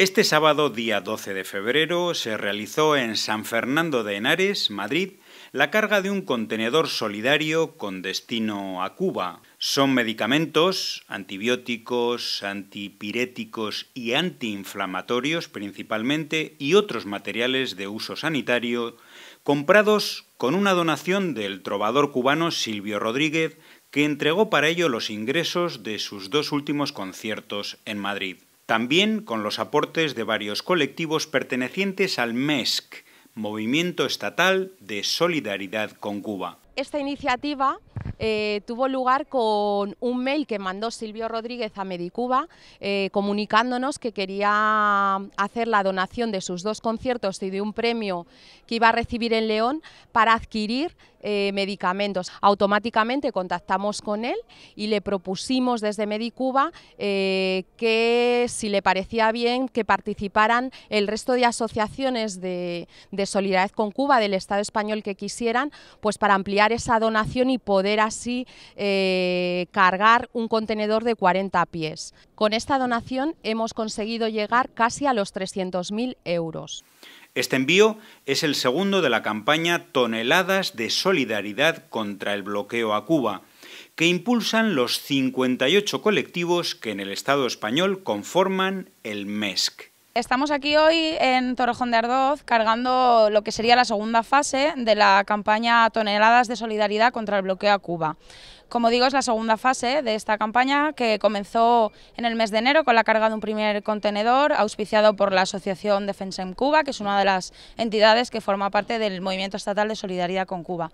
Este sábado, día 12 de febrero, se realizó en San Fernando de Henares, Madrid, la carga de un contenedor solidario con destino a Cuba. Son medicamentos, antibióticos, antipiréticos y antiinflamatorios principalmente y otros materiales de uso sanitario comprados con una donación del trovador cubano Silvio Rodríguez que entregó para ello los ingresos de sus dos últimos conciertos en Madrid también con los aportes de varios colectivos pertenecientes al MESC, Movimiento Estatal de Solidaridad con Cuba. Esta iniciativa eh, tuvo lugar con un mail que mandó Silvio Rodríguez a Medicuba eh, comunicándonos que quería hacer la donación de sus dos conciertos y de un premio que iba a recibir en León para adquirir eh, medicamentos. Automáticamente contactamos con él y le propusimos desde Medicuba eh, que si le parecía bien que participaran el resto de asociaciones de, solidaridad con Cuba del Estado español que quisieran, pues para ampliar esa donación y poder así eh, cargar un contenedor de 40 pies. Con esta donación hemos conseguido llegar casi a los 300.000 euros. Este envío es el segundo de la campaña Toneladas de Solidaridad contra el bloqueo a Cuba, que impulsan los 58 colectivos que en el Estado español conforman el MESC. Estamos aquí hoy en Torrejón de Ardoz cargando lo que sería la segunda fase de la campaña Toneladas de Solidaridad contra el bloqueo a Cuba. Como digo, es la segunda fase de esta campaña que comenzó en el mes de enero con la carga de un primer contenedor auspiciado por la Asociación Defensa en Cuba, que es una de las entidades que forma parte del Movimiento Estatal de Solidaridad con Cuba.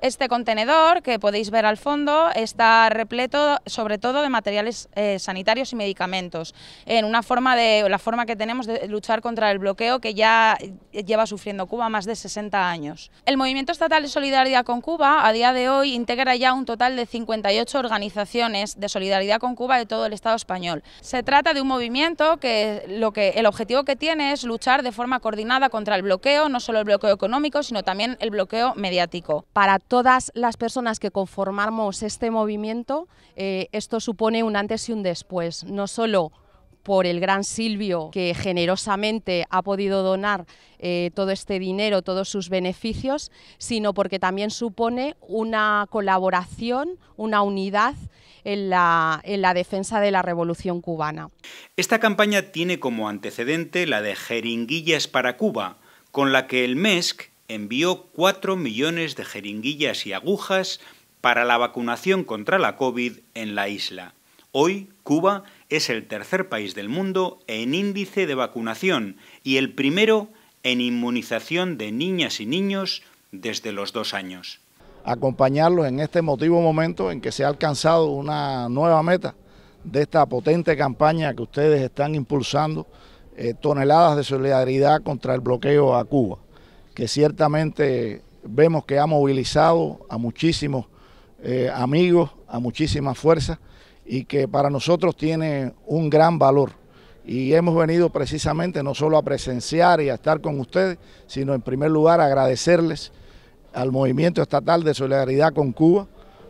Este contenedor, que podéis ver al fondo, está repleto sobre todo de materiales eh, sanitarios y medicamentos, en una forma de la forma que tenemos luchar contra el bloqueo que ya eh, lleva sufriendo Cuba más de 60 años. El Movimiento Estatal de Solidaridad con Cuba a día de hoy integra ya un total de 58 organizaciones de solidaridad con Cuba de todo el Estado español. Se trata de un movimiento que, lo que el objetivo que tiene es luchar de forma coordinada contra el bloqueo, no solo el bloqueo económico, sino también el bloqueo mediático. Para todas las personas que conformamos este movimiento, eh, esto supone un antes y un después, no solo por el gran Silvio que generosamente ha podido donar eh, todo este dinero, todos sus beneficios, sino porque también supone una colaboración, una unidad en la, en la defensa de la revolución cubana. Esta campaña tiene como antecedente la de Jeringuillas para Cuba, con la que el MESC envió 4 millones de jeringuillas y agujas para la vacunación contra la COVID en la isla. Hoy, Cuba es el tercer país del mundo en índice de vacunación y el primero en inmunización de niñas y niños desde los dos años. Acompañarlos en este emotivo momento en que se ha alcanzado una nueva meta de esta potente campaña que ustedes están impulsando, eh, toneladas de solidaridad contra el bloqueo a Cuba, que ciertamente vemos que ha movilizado a muchísimos eh, amigos, a muchísimas fuerzas y que para nosotros tiene un gran valor. Y hemos venido precisamente no solo a presenciar y a estar con ustedes, sino en primer lugar a agradecerles al Movimiento Estatal de Solidaridad con Cuba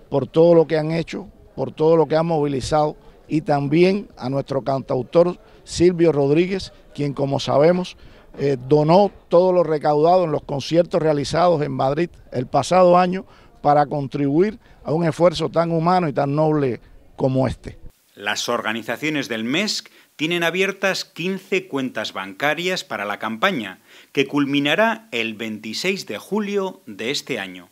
por todo lo que han hecho, por todo lo que han movilizado y también a nuestro cantautor Silvio Rodríguez, quien como sabemos eh, donó todo lo recaudado en los conciertos realizados en Madrid el pasado año para contribuir a un esfuerzo tan humano y tan noble como este. Las organizaciones del MESC tienen abiertas 15 cuentas bancarias para la campaña, que culminará el 26 de julio de este año.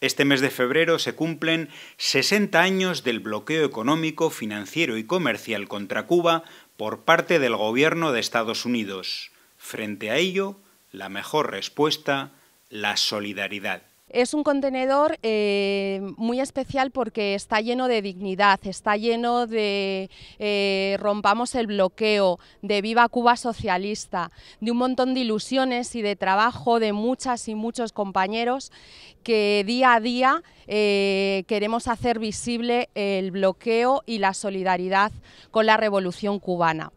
Este mes de febrero se cumplen 60 años del bloqueo económico, financiero y comercial contra Cuba por parte del gobierno de Estados Unidos. Frente a ello, la mejor respuesta, la solidaridad. Es un contenedor eh, muy especial porque está lleno de dignidad, está lleno de eh, rompamos el bloqueo, de viva Cuba socialista, de un montón de ilusiones y de trabajo de muchas y muchos compañeros que día a día eh, queremos hacer visible el bloqueo y la solidaridad con la revolución cubana.